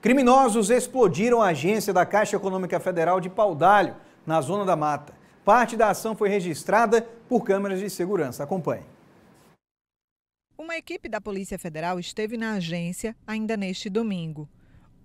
Criminosos explodiram a agência da Caixa Econômica Federal de Paudalho, na Zona da Mata. Parte da ação foi registrada por câmeras de segurança. Acompanhe. Uma equipe da Polícia Federal esteve na agência ainda neste domingo,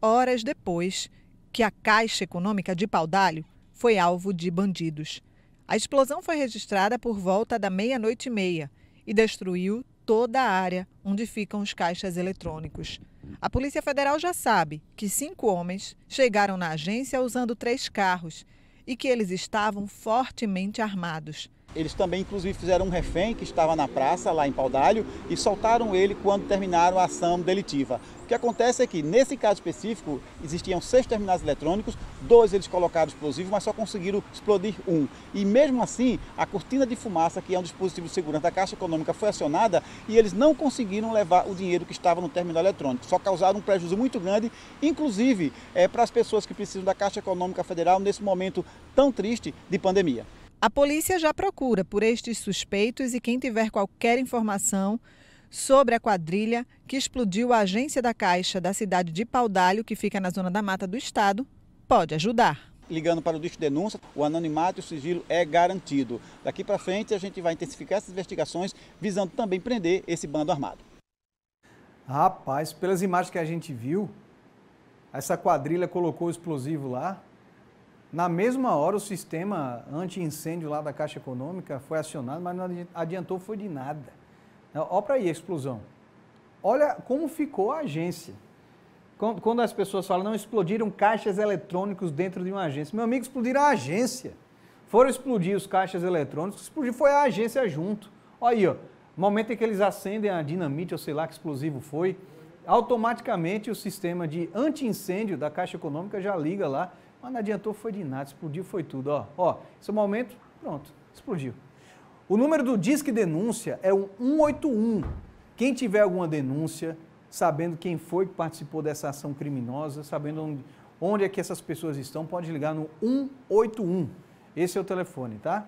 horas depois que a Caixa Econômica de Paudalho foi alvo de bandidos. A explosão foi registrada por volta da meia-noite e meia e destruiu toda a área onde ficam os caixas eletrônicos. A Polícia Federal já sabe que cinco homens chegaram na agência usando três carros e que eles estavam fortemente armados. Eles também, inclusive, fizeram um refém que estava na praça, lá em Paudalho, e soltaram ele quando terminaram a ação delitiva. O que acontece é que, nesse caso específico, existiam seis terminais eletrônicos, dois eles colocaram explosivo, mas só conseguiram explodir um. E mesmo assim, a cortina de fumaça, que é um dispositivo de segurança da Caixa Econômica, foi acionada e eles não conseguiram levar o dinheiro que estava no terminal eletrônico. Só causaram um prejuízo muito grande, inclusive é, para as pessoas que precisam da Caixa Econômica Federal nesse momento tão triste de pandemia. A polícia já procura por estes suspeitos e quem tiver qualquer informação sobre a quadrilha que explodiu a agência da Caixa da cidade de Paudalho, que fica na zona da mata do estado, pode ajudar. Ligando para o disco de denúncia, o anonimato e o sigilo é garantido. Daqui para frente a gente vai intensificar essas investigações, visando também prender esse bando armado. Rapaz, pelas imagens que a gente viu, essa quadrilha colocou o explosivo lá, na mesma hora, o sistema anti-incêndio lá da Caixa Econômica foi acionado, mas não adiantou foi de nada. Olha né, para aí a explosão. Olha como ficou a agência. Quando as pessoas falam, não explodiram caixas eletrônicos dentro de uma agência. Meu amigo, explodiram a agência. Foram explodir os caixas eletrônicos, explodir foi a agência junto. Olha aí, ó. momento em que eles acendem a dinamite, ou sei lá que explosivo foi, automaticamente o sistema de anti-incêndio da Caixa Econômica já liga lá mas não adiantou, foi de nada, explodiu, foi tudo. Ó, ó, esse é o momento, pronto, explodiu. O número do Disque Denúncia é o 181. Quem tiver alguma denúncia, sabendo quem foi que participou dessa ação criminosa, sabendo onde, onde é que essas pessoas estão, pode ligar no 181. Esse é o telefone, tá?